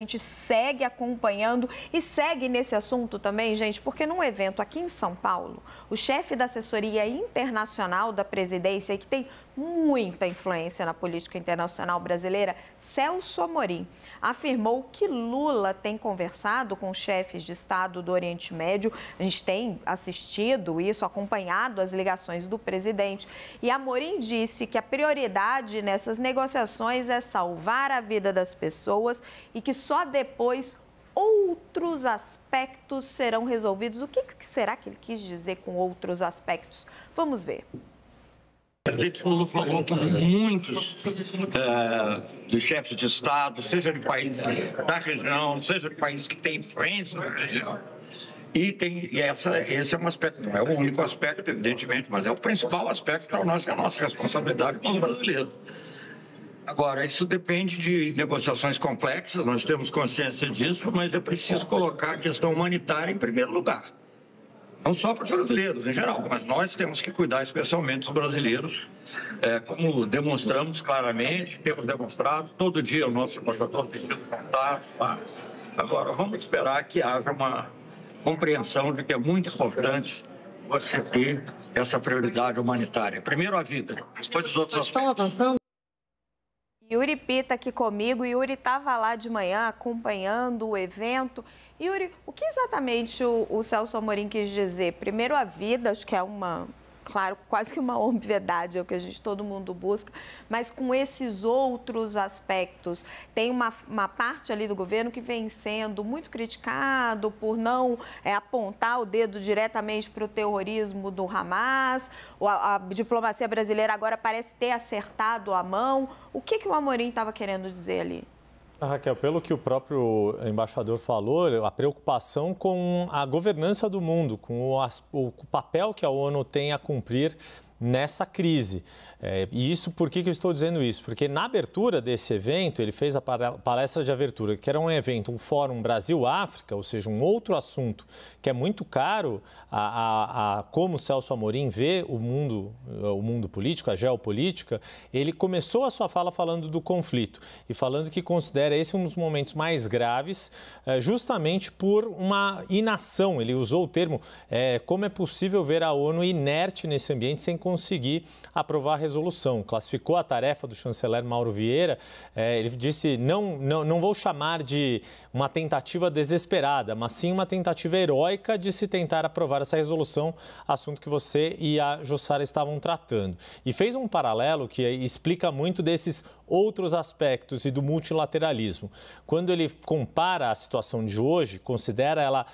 A gente segue acompanhando e segue nesse assunto também, gente, porque num evento aqui em São Paulo, o chefe da assessoria internacional da presidência, que tem muita influência na política internacional brasileira, Celso Amorim, afirmou que Lula tem conversado com chefes de Estado do Oriente Médio. A gente tem assistido isso, acompanhado as ligações do presidente. E Amorim disse que a prioridade nessas negociações é salvar a vida das pessoas e que só depois outros aspectos serão resolvidos. O que será que ele quis dizer com outros aspectos? Vamos ver. O presidente Lula falou com muitos uh, dos chefes de Estado, seja de países da região, seja de países que têm influência na região. E, tem, e essa, esse é um aspecto, não é o único aspecto, evidentemente, mas é o principal aspecto para nós, que é a nossa responsabilidade como brasileiro. brasileiros. Agora, isso depende de negociações complexas, nós temos consciência disso, mas é preciso colocar a questão humanitária em primeiro lugar. Não só para os brasileiros em geral, mas nós temos que cuidar especialmente dos brasileiros, é, como demonstramos claramente, temos demonstrado, todo dia o nosso embaixador pedindo contato. Tá? Agora, vamos esperar que haja uma compreensão de que é muito importante você ter essa prioridade humanitária. Primeiro a vida, depois os outros aspectos. Yuri Pita aqui comigo. Yuri estava lá de manhã acompanhando o evento. Yuri, o que exatamente o, o Celso Amorim quis dizer? Primeiro, a vida, acho que é uma, claro, quase que uma obviedade, é o que a gente, todo mundo busca, mas com esses outros aspectos. Tem uma, uma parte ali do governo que vem sendo muito criticado por não é, apontar o dedo diretamente para o terrorismo do Hamas, a, a, diplomacia brasileira agora parece ter acertado a mão. O que, que o Amorim estava querendo dizer ali? Ah, Raquel, pelo que o próprio embaixador falou, a preocupação com a governança do mundo, com o, o papel que a ONU tem a cumprir nessa crise. É, e isso, por que, que eu estou dizendo isso? Porque na abertura desse evento, ele fez a palestra de abertura, que era um evento, um fórum Brasil-África, ou seja, um outro assunto que é muito caro a, a, a como Celso Amorim vê o mundo, eh, o mundo político, a geopolítica. Ele começou a sua fala falando do conflito e falando que considera esse um dos momentos mais graves, eh, justamente por uma inação. Ele usou o termo é, como é possível ver a ONU inerte nesse ambiente sem conseguir aprovar a resolução. Classificou a tarefa do chanceler Mauro Vieira. É, ele disse: não, não, não vou chamar de uma tentativa desesperada, mas sim uma tentativa heróica de se tentar aprovar essa resolução, assunto que você e a Jussara estavam tratando. E fez um paralelo que eh, explica muito desses outros aspectos e do multilateralismo. Quando ele compara a situação de hoje, considera ela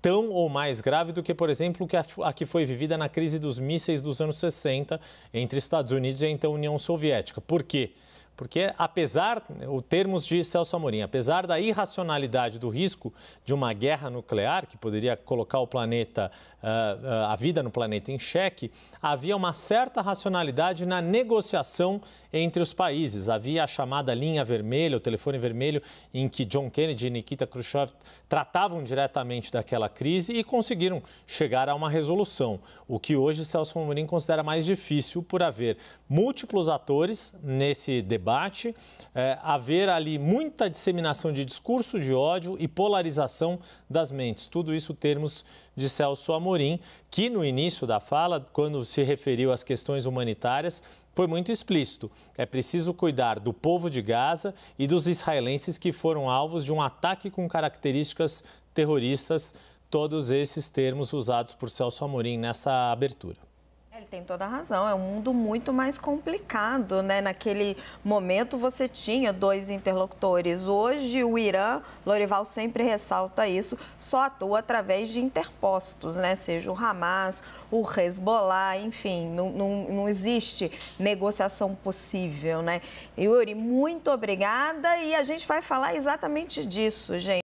tão ou mais grave do que, por exemplo, que a que foi vivida na crise dos mísseis dos anos 60 entre Estados Unidos e então União Soviética. Por quê? Porque, apesar, o termos de Celso Amorim, apesar da irracionalidade do risco de uma guerra nuclear, que poderia colocar o planeta, ah, ah, a vida no planeta em xeque, havia uma certa racionalidade na negociação entre os países. Havia a chamada linha vermelha, o telefone vermelho, em que John Kennedy e Nikita Khrushchev tratavam diretamente daquela crise e conseguiram chegar a uma resolução, o que hoje Celso Amorim considera mais difícil por haver múltiplos atores nesse debate, é, haver ali muita disseminação de discurso de ódio e polarização das mentes. Tudo isso termos de Celso Amorim, que no início da fala, quando se referiu às questões humanitárias, foi muito explícito. É preciso cuidar do povo de Gaza e dos israelenses que foram alvos de um ataque com características terroristas. Todos esses termos usados por Celso Amorim nessa abertura tem toda a razão. É um mundo muito mais complicado, né? Naquele momento você tinha dois interlocutores. Hoje o Irã, Lorival sempre ressalta isso, só atua através de interpostos, né? Seja o Hamas, o Hezbollah, enfim, não, não, não existe negociação possível, né? Yuri, muito obrigada e a gente vai falar exatamente disso, gente.